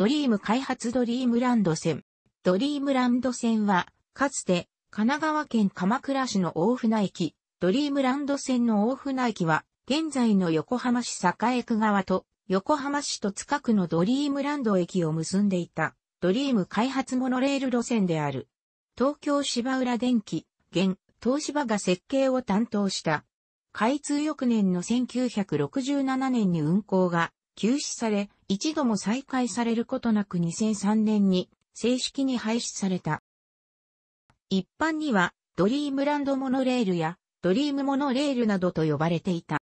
ドリーム開発ドリームランド線。ドリームランド線は、かつて、神奈川県鎌倉市の大船駅、ドリームランド線の大船駅は、現在の横浜市栄区側と、横浜市戸塚区のドリームランド駅を結んでいた、ドリーム開発モノレール路線である。東京芝浦電機、現、東芝が設計を担当した。開通翌年の1967年に運行が休止され、一度も再開されることなく2003年に正式に廃止された。一般にはドリームランドモノレールやドリームモノレールなどと呼ばれていた。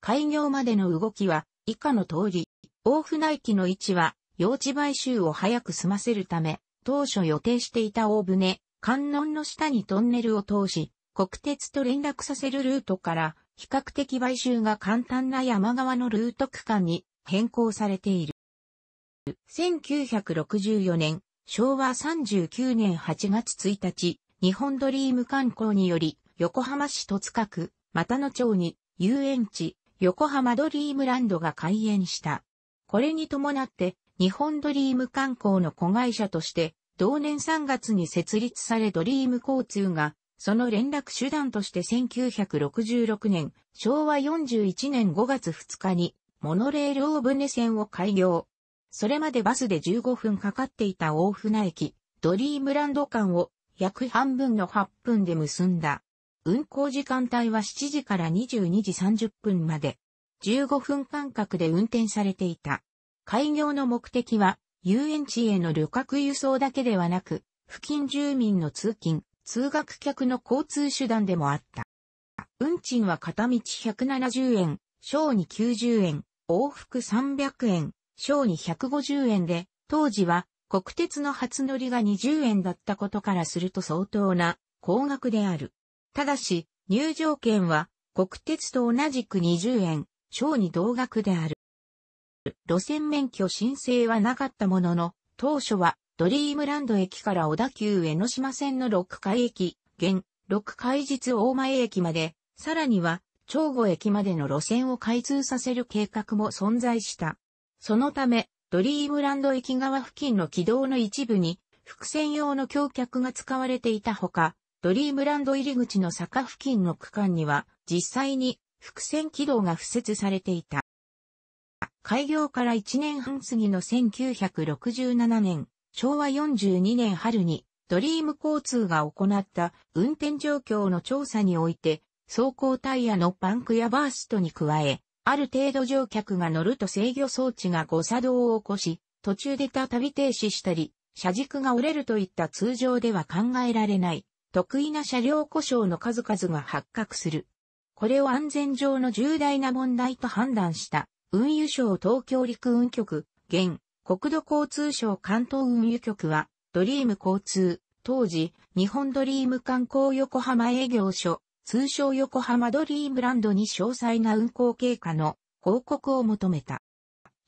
開業までの動きは以下の通り、大船駅の位置は用地買収を早く済ませるため、当初予定していた大船、観音の下にトンネルを通し、国鉄と連絡させるルートから、比較的買収が簡単な山側のルート区間に変更されている。1964年、昭和39年8月1日、日本ドリーム観光により、横浜市戸塚区、又野町に、遊園地、横浜ドリームランドが開園した。これに伴って、日本ドリーム観光の子会社として、同年3月に設立されドリーム交通が、その連絡手段として1966年、昭和41年5月2日に、モノレール大船線を開業。それまでバスで15分かかっていた大船駅、ドリームランド間を約半分の8分で結んだ。運行時間帯は7時から22時30分まで。15分間隔で運転されていた。開業の目的は、遊園地への旅客輸送だけではなく、付近住民の通勤、通学客の交通手段でもあった。運賃は片道170円、小に90円、往復300円、小に150円で、当時は国鉄の初乗りが20円だったことからすると相当な高額である。ただし、入場券は国鉄と同じく20円、小に同額である。路線免許申請はなかったものの、当初はドリームランド駅から小田急江ノ島線の6階駅、現、6階日大前駅まで、さらには長後駅までの路線を開通させる計画も存在した。そのため、ドリームランド駅側付近の軌道の一部に、伏線用の橋脚が使われていたほか、ドリームランド入り口の坂付近の区間には、実際に伏線軌道が付設されていた。開業から1年半過ぎの1967年、昭和42年春に、ドリーム交通が行った運転状況の調査において、走行タイヤのパンクやバーストに加え、ある程度乗客が乗ると制御装置が誤作動を起こし、途中でたたび停止したり、車軸が折れるといった通常では考えられない、得意な車両故障の数々が発覚する。これを安全上の重大な問題と判断した、運輸省東京陸運局、現、国土交通省関東運輸局は、ドリーム交通、当時、日本ドリーム観光横浜営業所、通称横浜ドリームランドに詳細な運行経過の報告を求めた。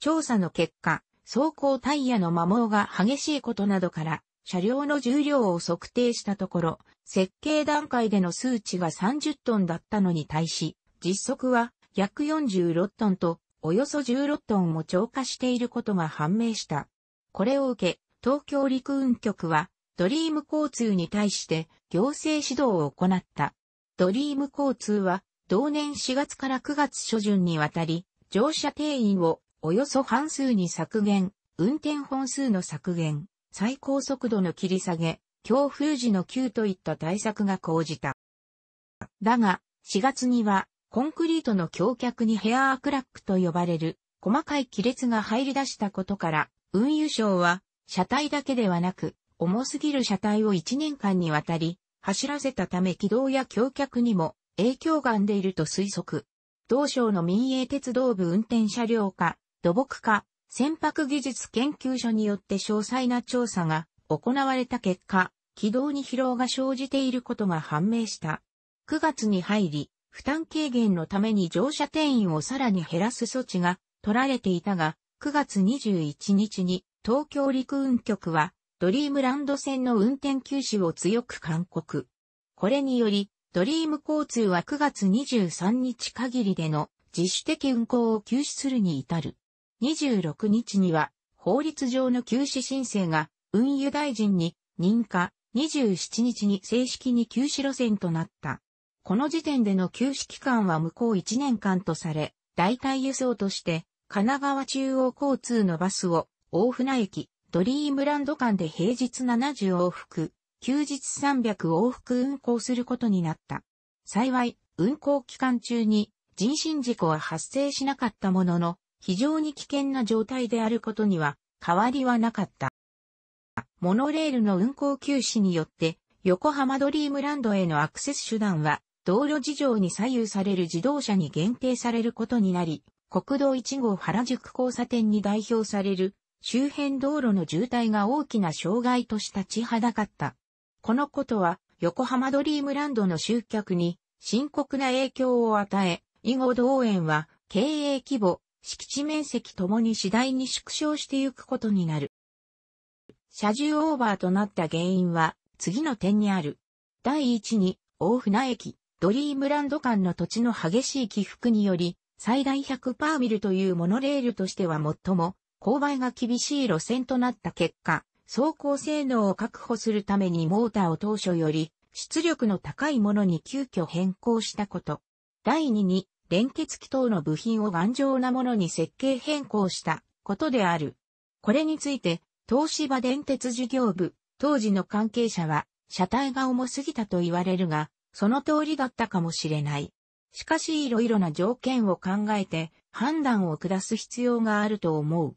調査の結果、走行タイヤの摩耗が激しいことなどから、車両の重量を測定したところ、設計段階での数値が30トンだったのに対し、実測は約46トンと、およそ16トンも超過していることが判明した。これを受け、東京陸運局は、ドリーム交通に対して行政指導を行った。ドリーム交通は、同年4月から9月初旬にわたり、乗車定員をおよそ半数に削減、運転本数の削減、最高速度の切り下げ、強風時の急といった対策が講じた。だが、4月には、コンクリートの橋脚にヘアークラックと呼ばれる、細かい亀裂が入り出したことから、運輸省は、車体だけではなく、重すぎる車体を1年間にわたり、走らせたため軌道や橋脚にも影響がんでいると推測。同省の民営鉄道部運転車両課、土木化、船舶技術研究所によって詳細な調査が行われた結果、軌道に疲労が生じていることが判明した。9月に入り、負担軽減のために乗車定員をさらに減らす措置が取られていたが、9月21日に東京陸運局はドリームランド線の運転休止を強く勧告。これにより、ドリーム交通は9月23日限りでの自主的運行を休止するに至る。26日には、法律上の休止申請が運輸大臣に認可、27日に正式に休止路線となった。この時点での休止期間は無効1年間とされ、代替輸送として、神奈川中央交通のバスを大船駅、ドリームランド間で平日70往復、休日300往復運行することになった。幸い、運行期間中に人身事故は発生しなかったものの、非常に危険な状態であることには変わりはなかった。モノレールの運行休止によって、横浜ドリームランドへのアクセス手段は、道路事情に左右される自動車に限定されることになり、国道1号原宿交差点に代表される周辺道路の渋滞が大きな障害とした地肌だかった。このことは、横浜ドリームランドの集客に深刻な影響を与え、以後同園は経営規模、敷地面積ともに次第に縮小してゆくことになる。車重オーバーとなった原因は次の点にある。第一に大船駅、ドリームランド間の土地の激しい起伏により、最大100パーミルというモノレールとしては最も勾配が厳しい路線となった結果、走行性能を確保するためにモーターを当初より出力の高いものに急遽変更したこと。第2に、連結機等の部品を頑丈なものに設計変更したことである。これについて、東芝電鉄事業部、当時の関係者は、車体が重すぎたと言われるが、その通りだったかもしれない。しかしいろいろな条件を考えて判断を下す必要があると思う。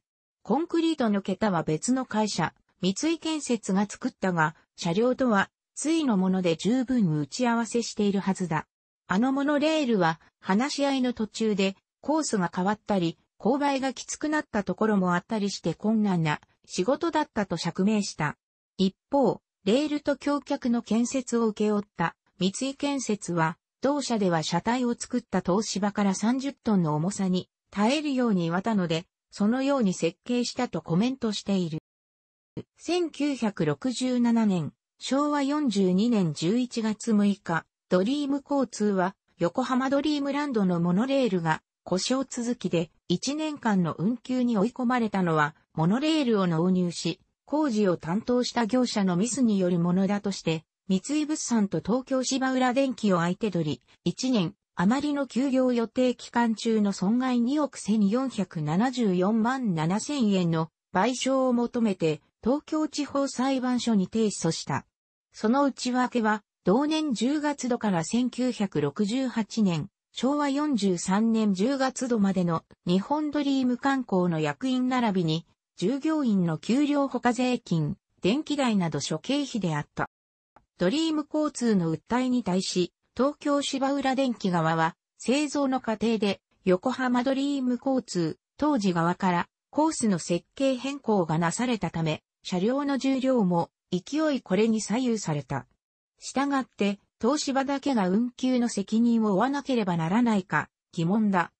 コンクリートの桁は別の会社、三井建設が作ったが、車両とは、ついのもので十分打ち合わせしているはずだ。あのモノレールは、話し合いの途中で、コースが変わったり、勾配がきつくなったところもあったりして困難な仕事だったと釈明した。一方、レールと橋脚の建設を請け負った三井建設は、同社では車体を作った東芝から30トンの重さに耐えるように岩たので、そのように設計したとコメントしている。1967年、昭和42年11月6日、ドリーム交通は横浜ドリームランドのモノレールが故障続きで1年間の運休に追い込まれたのはモノレールを納入し、工事を担当した業者のミスによるものだとして、三井物産と東京芝浦電機を相手取り、1年あまりの休業予定期間中の損害2億1474万7000円の賠償を求めて東京地方裁判所に提訴した。その内訳は同年10月度から1968年、昭和43年10月度までの日本ドリーム観光の役員並びに従業員の給料補課税金、電気代など諸経費であった。ドリーム交通の訴えに対し、東京芝浦電機側は、製造の過程で、横浜ドリーム交通、当時側から、コースの設計変更がなされたため、車両の重量も、勢いこれに左右された。したがって、東芝だけが運休の責任を負わなければならないか、疑問だ。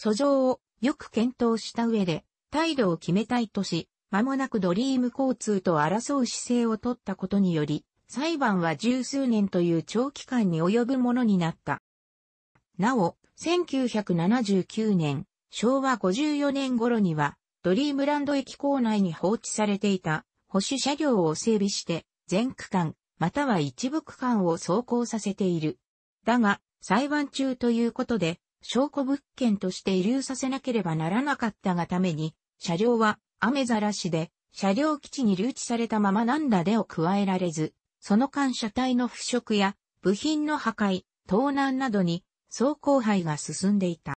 訴状をよく検討した上で、態度を決めたいとし、間もなくドリーム交通と争う姿勢を取ったことにより、裁判は十数年という長期間に及ぶものになった。なお、1979年、昭和54年頃には、ドリームランド駅構内に放置されていた保守車両を整備して、全区間、または一部区間を走行させている。だが、裁判中ということで、証拠物件として遺留させなければならなかったがために、車両は雨ざらしで、車両基地に留置されたままなんだでを加えられず、その間車体の腐食や部品の破壊、盗難などに走行廃が進んでいた。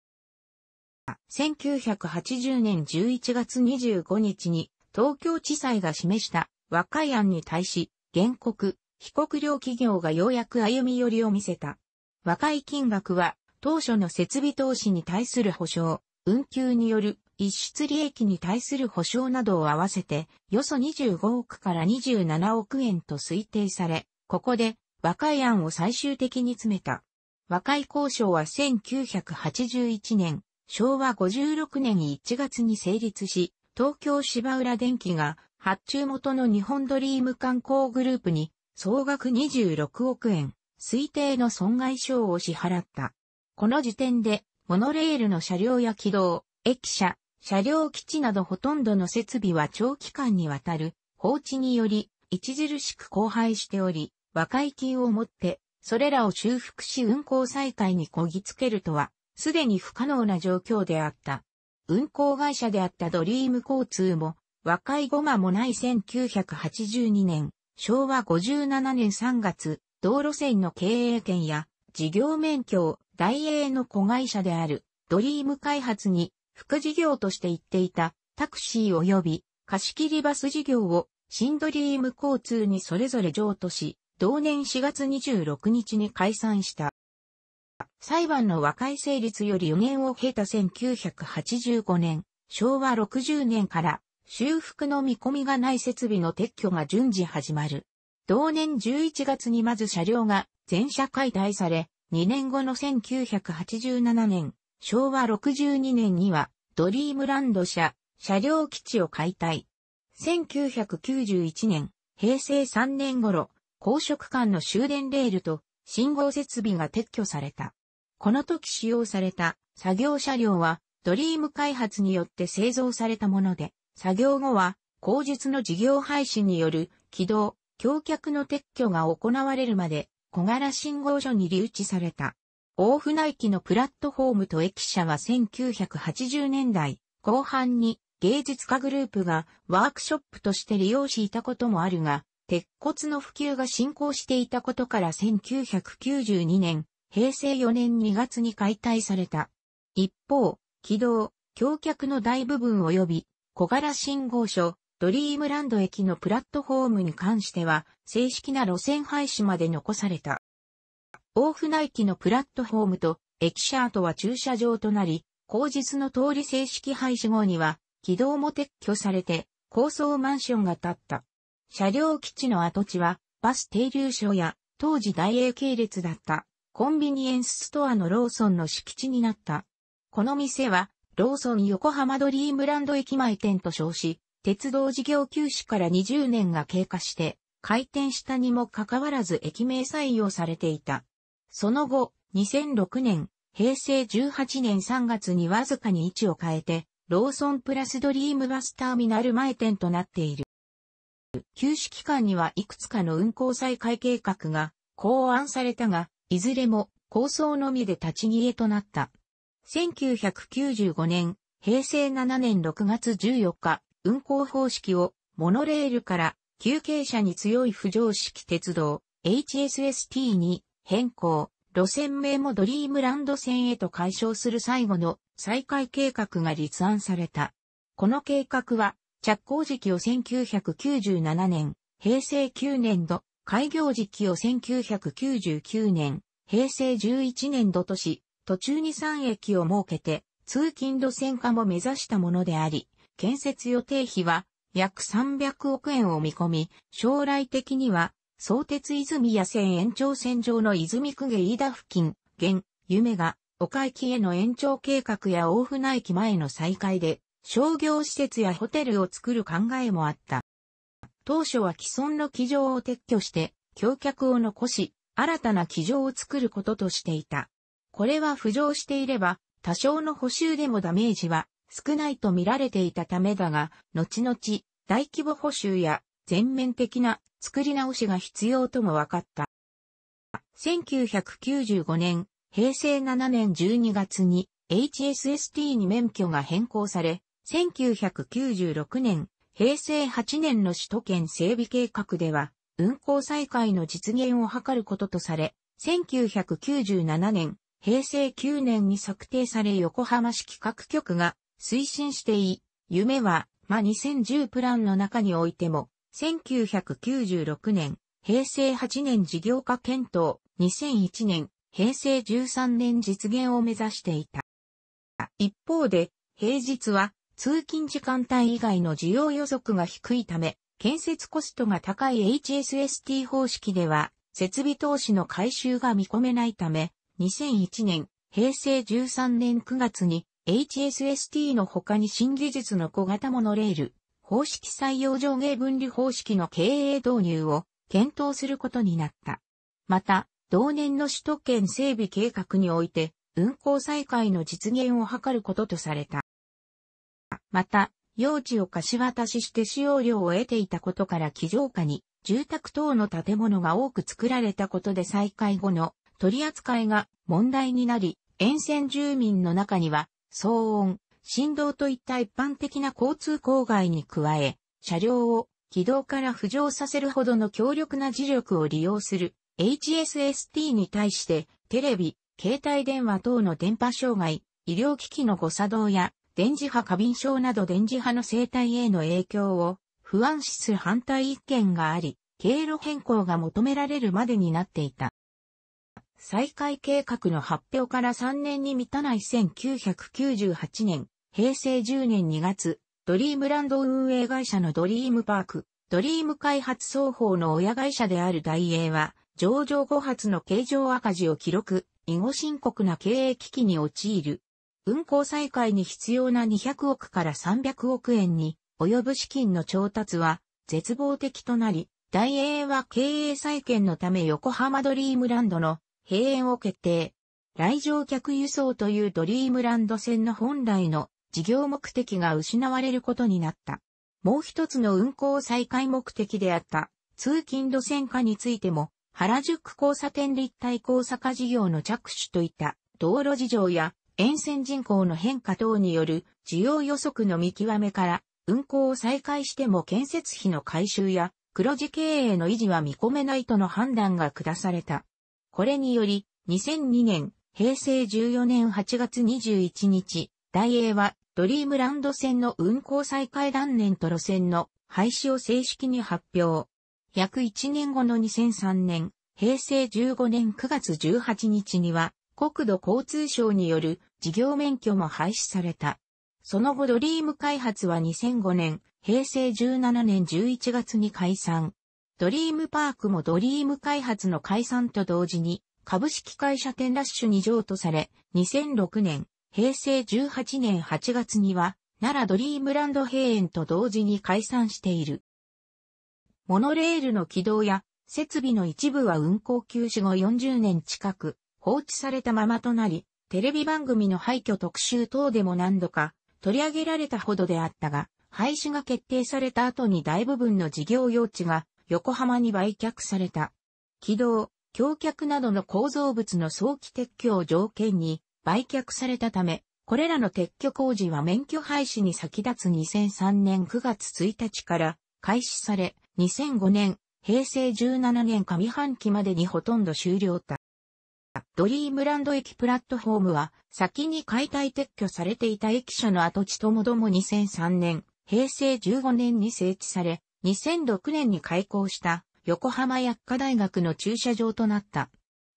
1980年11月25日に東京地裁が示した和解案に対し、原告、被告両企業がようやく歩み寄りを見せた。和解金額は当初の設備投資に対する保証、運休による一出利益に対する保証などを合わせて、よそ25億から27億円と推定され、ここで和解案を最終的に詰めた。和解交渉は1981年、昭和56年1月に成立し、東京芝浦電機が発注元の日本ドリーム観光グループに総額26億円、推定の損害賞を支払った。この時点で、モノレールの車両や軌道、駅舎、車両基地などほとんどの設備は長期間にわたる放置により著しく荒廃しており、和解金をもってそれらを修復し運行再開にこぎつけるとは、すでに不可能な状況であった。運行会社であったドリーム交通も、和解後間もない1982年、昭和57年3月、道路線の経営権や事業免許を大英の子会社であるドリーム開発に副事業として行っていたタクシー及び貸切バス事業をシンドリーム交通にそれぞれ譲渡し、同年4月26日に解散した。裁判の和解成立より4年を経た1985年、昭和60年から修復の見込みがない設備の撤去が順次始まる。同年11月にまず車両が全車解体され、2年後の1987年、昭和62年にはドリームランド社、車両基地を解体。1991年、平成3年頃、高速間の終電レールと信号設備が撤去された。この時使用された作業車両はドリーム開発によって製造されたもので、作業後は後述の事業廃止による軌道、橋脚の撤去が行われるまで小柄信号所に留置された。大船駅のプラットフォームと駅舎は1980年代後半に芸術家グループがワークショップとして利用していたこともあるが、鉄骨の普及が進行していたことから1992年、平成4年2月に解体された。一方、軌道、橋脚の大部分及び小柄信号所、ドリームランド駅のプラットフォームに関しては、正式な路線廃止まで残された。大船駅のプラットフォームと駅舎跡は駐車場となり、後日の通り正式廃止後には、軌道も撤去されて、高層マンションが建った。車両基地の跡地は、バス停留所や、当時大英系列だった、コンビニエンスストアのローソンの敷地になった。この店は、ローソン横浜ドリームランド駅前店と称し、鉄道事業休止から20年が経過して、開店したにもかかわらず駅名採用されていた。その後、2006年、平成18年3月にわずかに位置を変えて、ローソンプラスドリームバスターミナル前店となっている。休止期間にはいくつかの運行再開計画が考案されたが、いずれも構想のみで立ち消えとなった。1995年、平成7年6月14日、運行方式をモノレールから休憩者に強い浮上式鉄道 HSST に変更、路線名もドリームランド線へと解消する最後の再開計画が立案された。この計画は、着工時期を1997年、平成9年度、開業時期を1999年、平成11年度とし、途中に3駅を設けて、通勤路線化も目指したものであり、建設予定費は約300億円を見込み、将来的には相鉄泉谷線延長線上の泉区下飯田付近、現、夢が、岡駅への延長計画や大船駅前の再開で、商業施設やホテルを作る考えもあった。当初は既存の機場を撤去して、橋脚を残し、新たな機場を作ることとしていた。これは浮上していれば、多少の補修でもダメージは少ないと見られていたためだが、後々、大規模補修や全面的な作り直しが必要とも分かった。1995年、平成7年12月に HSST に免許が変更され、1996年、平成8年の首都圏整備計画では、運行再開の実現を図ることとされ、1997年、平成9年に策定され横浜市企画局が推進していい、夢は、ま2010プランの中においても、1996年、平成8年事業化検討、2001年、平成13年実現を目指していた。一方で、平日は通勤時間帯以外の需要予測が低いため、建設コストが高い HSST 方式では、設備投資の回収が見込めないため、2001年、平成13年9月に HSST の他に新技術の小型モノレール、方式採用上下分離方式の経営導入を検討することになった。また、同年の首都圏整備計画において、運行再開の実現を図ることとされた。また、用地を貸し渡しして使用料を得ていたことから基上下に住宅等の建物が多く作られたことで再開後の取り扱いが問題になり、沿線住民の中には騒音、振動といった一般的な交通郊外に加え、車両を軌道から浮上させるほどの強力な磁力を利用する HSST に対してテレビ、携帯電話等の電波障害、医療機器の誤作動や電磁波過敏症など電磁波の生態への影響を不安視する反対意見があり、経路変更が求められるまでになっていた。再開計画の発表から3年に満たない1998年、平成10年2月、ドリームランド運営会社のドリームパーク、ドリーム開発双方の親会社である大英は、上場後発の経常赤字を記録、以後深刻な経営危機に陥る。運行再開に必要な200億から300億円に及ぶ資金の調達は絶望的となり、大英は経営再建のため横浜ドリームランドの閉園を決定。来場客輸送というドリームランド線の本来の事業目的が失われることになった。もう一つの運行再開目的であった通勤路線化についても、原宿交差点立体交差化事業の着手といった道路事情や沿線人口の変化等による需要予測の見極めから運行を再開しても建設費の回収や黒字経営の維持は見込めないとの判断が下された。これにより2002年平成14年8月21日、大英はドリームランド線の運行再開断念と路線の廃止を正式に発表。約1年後の2003年、平成15年9月18日には、国土交通省による事業免許も廃止された。その後ドリーム開発は2005年、平成17年11月に解散。ドリームパークもドリーム開発の解散と同時に、株式会社テンラッシュに譲渡され、2006年、平成18年8月には、奈良ドリームランド閉園と同時に解散している。モノレールの軌道や設備の一部は運行休止後40年近く放置されたままとなり、テレビ番組の廃墟特集等でも何度か取り上げられたほどであったが、廃止が決定された後に大部分の事業用地が横浜に売却された。軌道、橋脚などの構造物の早期撤去を条件に、売却されたため、これらの撤去工事は免許廃止に先立つ2003年9月1日から開始され、2005年、平成17年上半期までにほとんど終了た。ドリームランド駅プラットフォームは先に解体撤去されていた駅舎の跡地ともども2003年、平成15年に整地され、2006年に開校した横浜薬科大学の駐車場となった。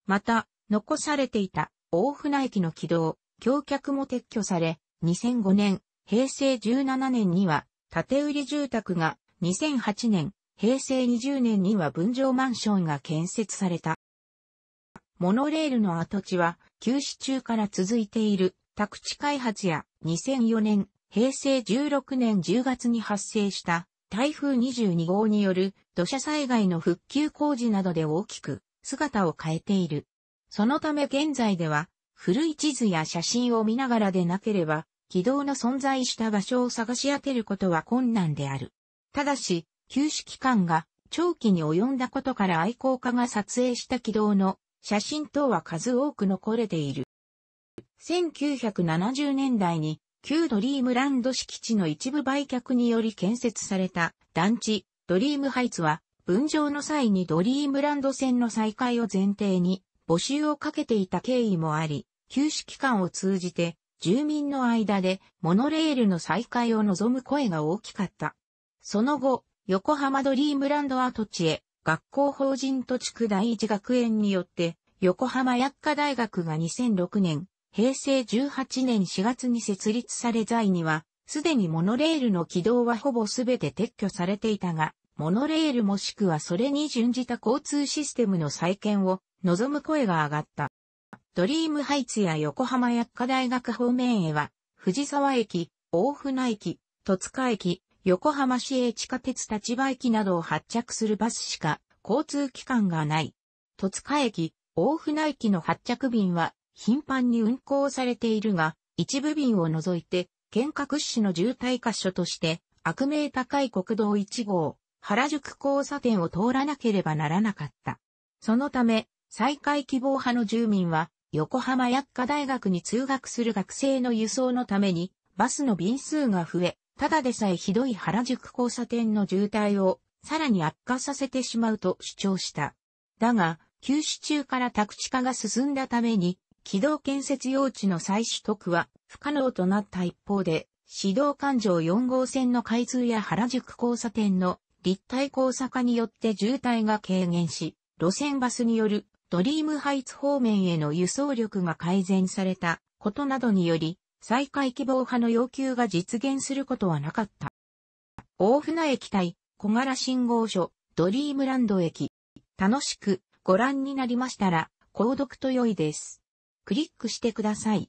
また、残されていた大船駅の軌道、橋脚も撤去され、2005年、平成17年には、建売住宅が、2008年、平成20年には分譲マンションが建設された。モノレールの跡地は、休止中から続いている宅地開発や2004年、平成16年10月に発生した台風22号による土砂災害の復旧工事などで大きく姿を変えている。そのため現在では、古い地図や写真を見ながらでなければ、軌道の存在した場所を探し当てることは困難である。ただし、休止期間が長期に及んだことから愛好家が撮影した軌道の写真等は数多く残れている。1970年代に旧ドリームランド敷地の一部売却により建設された団地ドリームハイツは分譲の際にドリームランド線の再開を前提に募集をかけていた経緯もあり、休止期間を通じて、住民の間でモノレールの再開を望む声が大きかった。その後、横浜ドリームランド跡地へ、学校法人土地区第一学園によって、横浜薬科大学が2006年、平成18年4月に設立され在には、すでにモノレールの軌道はほぼすべて撤去されていたが、モノレールもしくはそれに準じた交通システムの再建を望む声が上がった。ドリームハイツや横浜薬科大学方面へは、藤沢駅、大船駅、戸塚駅、横浜市営地下鉄立場駅などを発着するバスしか交通機関がない。戸塚駅、大船駅の発着便は頻繁に運行されているが、一部便を除いて、県下屈指の渋滞箇所として、悪名高い国道1号、原宿交差点を通らなければならなかった。そのため、再開希望派の住民は、横浜薬科大学に通学する学生の輸送のために、バスの便数が増え、ただでさえひどい原宿交差点の渋滞を、さらに悪化させてしまうと主張した。だが、休止中から宅地化が進んだために、軌道建設用地の再取得は不可能となった一方で、指導環状4号線の開通や原宿交差点の立体交差化によって渋滞が軽減し、路線バスによるドリームハイツ方面への輸送力が改善されたことなどにより、再開希望派の要求が実現することはなかった。大船駅対小柄信号所、ドリームランド駅。楽しくご覧になりましたら、購読と良いです。クリックしてください。